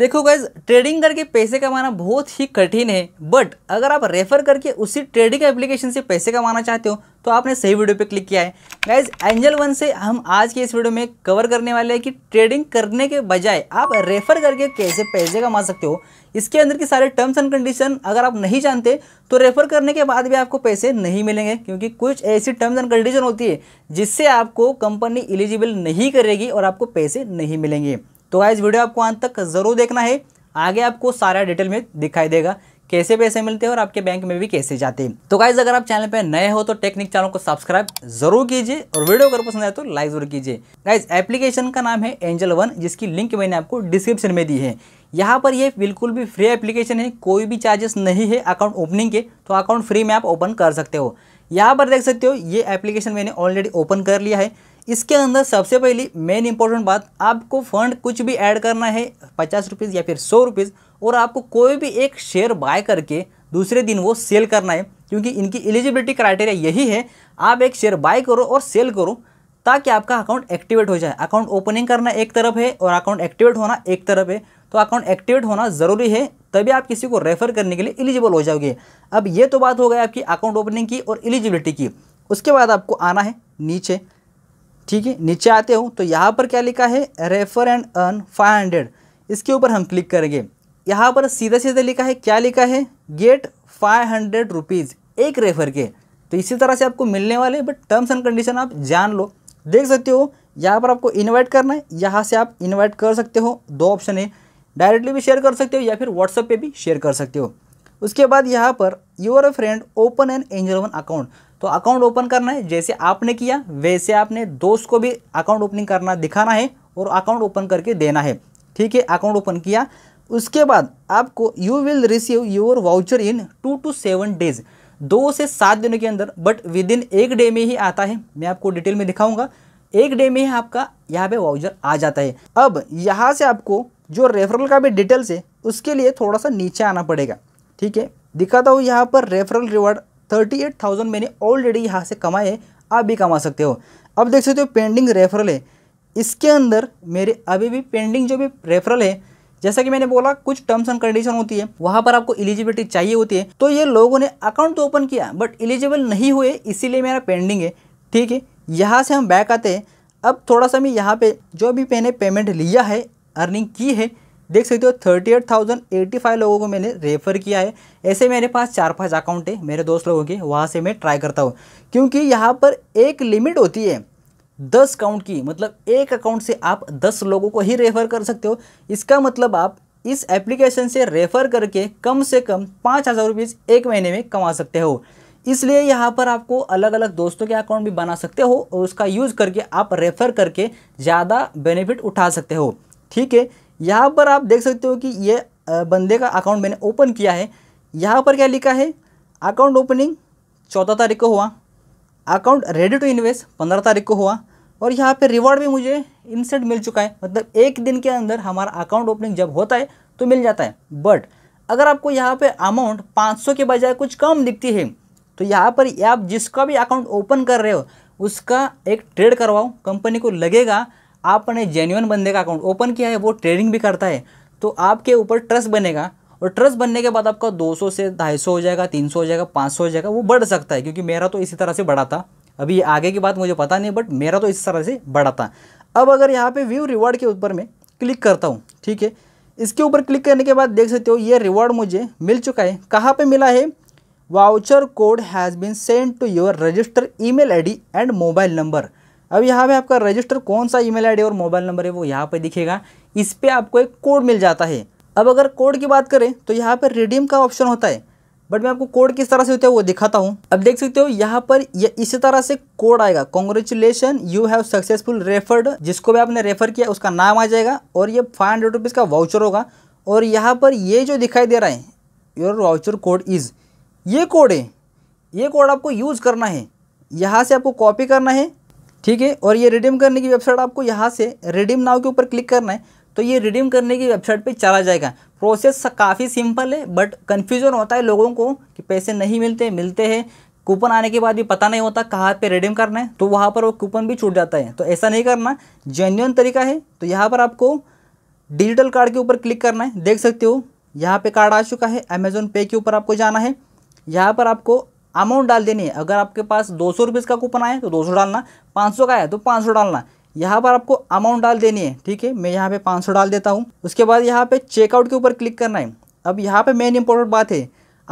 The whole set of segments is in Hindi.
देखो गैज ट्रेडिंग करके पैसे कमाना बहुत ही कठिन है बट अगर आप रेफर करके उसी ट्रेडिंग एप्लीकेशन से पैसे कमाना चाहते हो तो आपने सही वीडियो पे क्लिक किया है गैज एंजल वन से हम आज के इस वीडियो में कवर करने वाले हैं कि ट्रेडिंग करने के बजाय आप रेफर करके कैसे पैसे कमा सकते हो इसके अंदर के सारे टर्म्स एंड कंडीशन अगर आप नहीं जानते तो रेफर करने के बाद भी आपको पैसे नहीं मिलेंगे क्योंकि कुछ ऐसी टर्म्स एंड कंडीशन होती है जिससे आपको कंपनी एलिजिबल नहीं करेगी और आपको पैसे नहीं मिलेंगे तो गाइज वीडियो आपको अंत तक ज़रूर देखना है आगे आपको सारा डिटेल में दिखाई देगा कैसे पैसे मिलते हैं और आपके बैंक में भी कैसे जाते हैं तो गाइज अगर आप चैनल पर नए हो तो टेक्निक चैनल को सब्सक्राइब जरूर कीजिए और वीडियो अगर पसंद आए तो लाइक जरूर कीजिए गाइज एप्लीकेशन का नाम है एंजल वन जिसकी लिंक मैंने आपको डिस्क्रिप्शन में दी है यहाँ पर ये बिल्कुल भी फ्री एप्लीकेशन है कोई भी चार्जेस नहीं है अकाउंट ओपनिंग के तो अकाउंट फ्री में आप ओपन कर सकते हो यहाँ पर देख सकते हो ये एप्लीकेशन मैंने ऑलरेडी ओपन कर लिया है इसके अंदर सबसे पहली मेन इंपॉर्टेंट बात आपको फंड कुछ भी ऐड करना है पचास रुपीज़ या फिर सौ रुपीज़ और आपको कोई भी एक शेयर बाय करके दूसरे दिन वो सेल करना है क्योंकि इनकी एलिजिबिलिटी क्राइटेरिया यही है आप एक शेयर बाय करो और सेल करो ताकि आपका अकाउंट एक्टिवेट हो जाए अकाउंट ओपनिंग करना एक तरफ है और अकाउंट एक्टिवेट होना एक तरफ है तो अकाउंट एक्टिवेट होना ज़रूरी है तभी आप किसी को रेफ़र करने के लिए एलिजिबल हो जाओगे अब ये तो बात हो गई आपकी अकाउंट ओपनिंग की और एलिजिबिलिटी की उसके बाद आपको आना है नीचे ठीक है नीचे आते हो तो यहाँ पर क्या लिखा है refer and earn five hundred इसके ऊपर हम क्लिक करेंगे यहाँ पर सीधा सीधा लिखा है क्या लिखा है गेट फाइव हंड्रेड रुपीज़ एक रेफर के तो इसी तरह से आपको मिलने वाले बट टर्म्स एंड कंडीशन आप जान लो देख सकते हो यहाँ पर आपको इन्वाइट करना है यहाँ से आप इन्वाइट कर सकते हो दो ऑप्शन है डायरेक्टली भी शेयर कर सकते हो या फिर व्हाट्सअप पर भी शेयर कर सकते हो उसके बाद यहाँ पर your friend open an angel one account तो अकाउंट ओपन करना है जैसे आपने किया वैसे आपने दोस्त को भी अकाउंट ओपनिंग करना दिखाना है और अकाउंट ओपन करके देना है ठीक है अकाउंट ओपन किया उसके बाद आपको you will receive your voucher in two to seven days दो से सात दिनों के अंदर बट विद इन एक डे में ही आता है मैं आपको डिटेल में दिखाऊंगा एक डे में ही आपका यहाँ पे वाउचर आ जाता है अब यहाँ से आपको जो रेफरल का भी डिटेल्स है उसके लिए थोड़ा सा नीचे आना पड़ेगा ठीक है दिखाता हूँ यहाँ पर referral reward thirty eight thousand मैंने ऑलरेडी यहाँ से कमाए हैं आप भी कमा सकते हो अब देख सकते हो पेंडिंग रेफरल है इसके अंदर मेरे अभी भी पेंडिंग जो भी रेफरल है जैसा कि मैंने बोला कुछ टर्म्स एंड कंडीशन होती है वहाँ पर आपको एलिजिबिलिटी चाहिए होती है तो ये लोगों ने अकाउंट तो ओपन किया बट एलिजिबल नहीं हुए इसीलिए मेरा पेंडिंग है ठीक है यहाँ से हम बैक आते हैं अब थोड़ा सा मैं यहाँ पे जो भी मैंने पेमेंट लिया है अर्निंग की है देख सकते हो thirty eight thousand eighty five लोगों को मैंने रेफ़र किया है ऐसे मेरे पास चार पांच अकाउंट है मेरे दोस्त लोगों के वहाँ से मैं ट्राई करता हूँ क्योंकि यहाँ पर एक लिमिट होती है दस अकाउंट की मतलब एक अकाउंट से आप दस लोगों को ही रेफ़र कर सकते हो इसका मतलब आप इस एप्लीकेशन से रेफ़र करके कम से कम पाँच हज़ार रुपीज़ एक महीने में कमा सकते हो इसलिए यहाँ पर आपको अलग अलग दोस्तों के अकाउंट भी बना सकते हो और उसका यूज़ करके आप रेफ़र करके ज़्यादा बेनिफिट उठा सकते हो ठीक है यहाँ पर आप देख सकते हो कि ये बंदे का अकाउंट मैंने ओपन किया है यहाँ पर क्या लिखा है अकाउंट ओपनिंग चौदह तारीख को हुआ अकाउंट रेडी टू इन्वेस्ट पंद्रह तारीख को हुआ और यहाँ पे रिवॉर्ड भी मुझे इंसेंट मिल चुका है मतलब एक दिन के अंदर हमारा अकाउंट ओपनिंग जब होता है तो मिल जाता है बट अगर आपको यहाँ पे अमाउंट 500 के बजाय कुछ कम दिखती है तो यहाँ पर आप जिसका भी अकाउंट ओपन कर रहे हो उसका एक ट्रेड करवाओ कंपनी को लगेगा आपने जेन्यून बंदे का अकाउंट ओपन किया है वो ट्रेडिंग भी करता है तो आपके ऊपर ट्रस्ट बनेगा और ट्रस्ट बनने के बाद आपका 200 से 250 हो जाएगा 300 हो जाएगा 500 हो जाएगा वो बढ़ सकता है क्योंकि मेरा तो इसी तरह से बढ़ा था अभी आगे की बात मुझे पता नहीं बट मेरा तो इस तरह से बढ़ा था अब अगर यहाँ पे व्यू रिवॉर्ड के ऊपर मैं क्लिक करता हूँ ठीक है इसके ऊपर क्लिक करने के बाद देख सकते हो ये रिवॉर्ड मुझे मिल चुका है कहाँ पर मिला है voucher code has been send to your register email and mobile number अब यहाँ पे आपका रजिस्टर कौन सा ईमेल आईडी और मोबाइल नंबर है वो यहाँ पे दिखेगा इस पर आपको एक कोड मिल जाता है अब अगर कोड की बात करें तो यहाँ पर रिडीम का ऑप्शन होता है बट मैं आपको कोड किस तरह से होता है वो दिखाता हूँ अब देख सकते हो यहाँ पर ये इसी तरह से कोड आएगा congratulation you have successful referred जिसको भी आपने रेफर किया उसका नाम आ जाएगा और ये फाइव हंड्रेड रुपीज़ का वाउचर होगा और यहाँ पर ये जो दिखाई दे रहा है योर वाउचर कोड इज़ ये कोड है ये कोड आपको यूज़ करना है यहाँ से आपको कॉपी करना है ठीक है और ये रिडीम करने की वेबसाइट आपको यहाँ से रिडीम नाव के ऊपर क्लिक करना है तो ये रिडीम करने की वेबसाइट पे चला जाएगा प्रोसेस काफ़ी सिंपल है बट कन्फ्यूजन होता है लोगों को कि पैसे नहीं मिलते मिलते हैं कूपन आने के बाद भी पता नहीं होता कहाँ पे रिडीम करना है तो वहाँ पर वो कूपन भी छूट जाता है तो ऐसा नहीं करना जेन्यून तरीका है तो यहाँ पर आपको डिजिटल कार्ड के ऊपर क्लिक करना है देख सकते हो यहाँ पे कार्ड आ चुका है अमेजोन पे के ऊपर आपको जाना है यहाँ पर आपको अमाउंट डाल देनी है अगर आपके पास दो सौ का कूपन आए तो दो सौ डालना पाँच सौ का आया तो पाँच सौ डालना यहाँ पर आपको अमाउंट डाल देनी है ठीक है मैं यहाँ पे पाँच सौ डाल देता हूँ उसके बाद यहाँ पे चेकआउट के ऊपर क्लिक करना है अब यहाँ पे मेन इंपॉर्टेंट बात है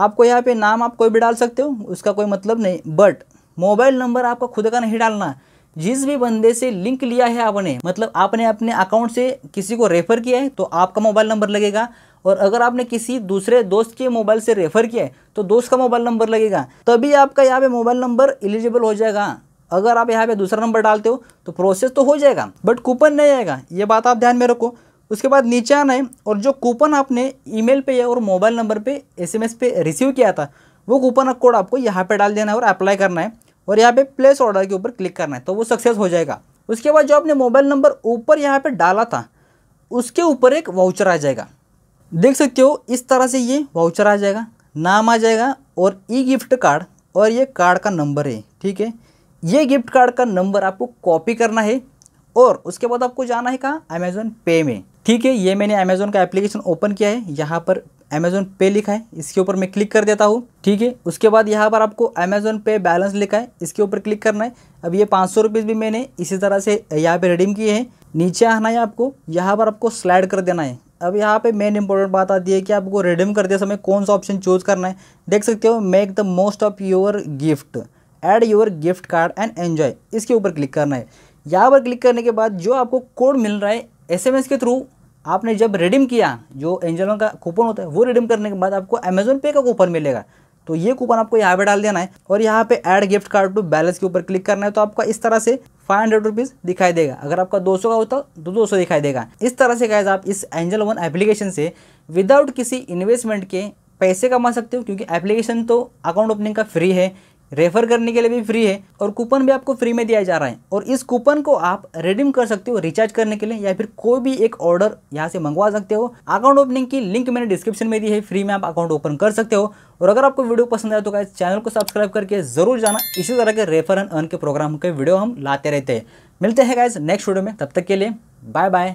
आपको यहाँ पे नाम आप कोई भी डाल सकते हो उसका कोई मतलब नहीं बट मोबाइल नंबर आपका खुद का नहीं डालना जिस भी बंदे से लिंक लिया है आपने मतलब आपने अपने अकाउंट से किसी को रेफर किया है तो आपका मोबाइल नंबर लगेगा और अगर आपने किसी दूसरे दोस्त के मोबाइल से रेफ़र किया है तो दोस्त का मोबाइल नंबर लगेगा तभी आपका यहाँ पे मोबाइल नंबर एलिजिबल हो जाएगा अगर आप यहाँ पे दूसरा नंबर डालते हो तो प्रोसेस तो हो जाएगा बट कूपन नहीं आएगा ये बात आप ध्यान में रखो उसके बाद नीचे आना है और जो कूपन आपने मेल पर और मोबाइल नंबर एम एस पे रिसीव किया था वो कूपन कोड आपको यहाँ पर डाल देना है और अप्लाई करना है और यहाँ पर प्लेस ऑर्डर के ऊपर क्लिक करना है तो वो सक्सेस हो जाएगा उसके बाद जो आपने मोबाइल नंबर ऊपर यहाँ पर डाला था उसके ऊपर एक वाउचर आ जाएगा देख सकते हो इस तरह से ये वाउचर आ जाएगा नाम आ जाएगा और ई गिफ्ट कार्ड और ये कार्ड का नंबर है ठीक है ये गिफ्ट कार्ड का नंबर आपको कॉपी करना है और उसके बाद आपको जाना है कहाँ अमेज़ोन पे में ठीक है ये मैंने अमेज़ोन का एप्लीकेशन ओपन किया है यहाँ पर अमेज़ोन पे लिखा है इसके ऊपर मैं क्लिक कर देता हूँ ठीक है उसके बाद यहाँ पर आपको अमेज़ोन पे बैलेंस लिखा है इसके ऊपर क्लिक करना है अब ये पाँच सौ भी मैंने इसी तरह से यहाँ पे रिडीम किए हैं नीचे आना है आपको यहाँ पर आपको स्लाइड कर देना है अब यहाँ पे मेन इंपॉर्टेंट बात आती है कि आपको रिडीम करते समय कौन सा ऑप्शन चूज करना है देख सकते हो make the most of your gift add your gift card and enjoy इसके ऊपर क्लिक करना है यहाँ पर क्लिक करने के बाद जो आपको कोड मिल रहा है एसएमएस के थ्रू आपने जब रिडीम किया जो एंजलों का कूपन होता है वो रिडीम करने के बाद आपको अमेजोन पे का कूपन मिलेगा तो ये कूपन आपको यहाँ पे डाल देना है और यहाँ पे add gift card to balance के ऊपर क्लिक करना है तो आपका इस तरह से फाइव हंड्रेड रुपीज़ दिखाई देगा अगर आपका दो सौ का होता तो दो सौ दिखाई देगा इस तरह से गाइज आप इस एंजल वन एप्लीकेशन से विदाउट किसी इन्वेस्टमेंट के पैसे कमा सकते हो क्योंकि एप्लीकेशन तो अकाउंट ओपनिंग का फ्री है रेफर करने के लिए भी फ्री है और कूपन भी आपको फ्री में दिया जा रहा है और इस कूपन को आप रिडीम कर सकते हो रिचार्ज करने के लिए या फिर कोई भी एक ऑर्डर यहाँ से मंगवा सकते हो अकाउंट ओपनिंग की लिंक मैंने डिस्क्रिप्शन में दी है फ्री में आप अकाउंट ओपन कर सकते हो और अगर आपको वीडियो पसंद आया तो क्या चैनल को सब्सक्राइब करके जरूर जाना इसी तरह के रेफर एंड अर्न के प्रोग्राम के वीडियो हम लाते रहते हैं मिलते हैं गाइज नेक्स्ट वीडियो में तब तक के लिए बाय बाय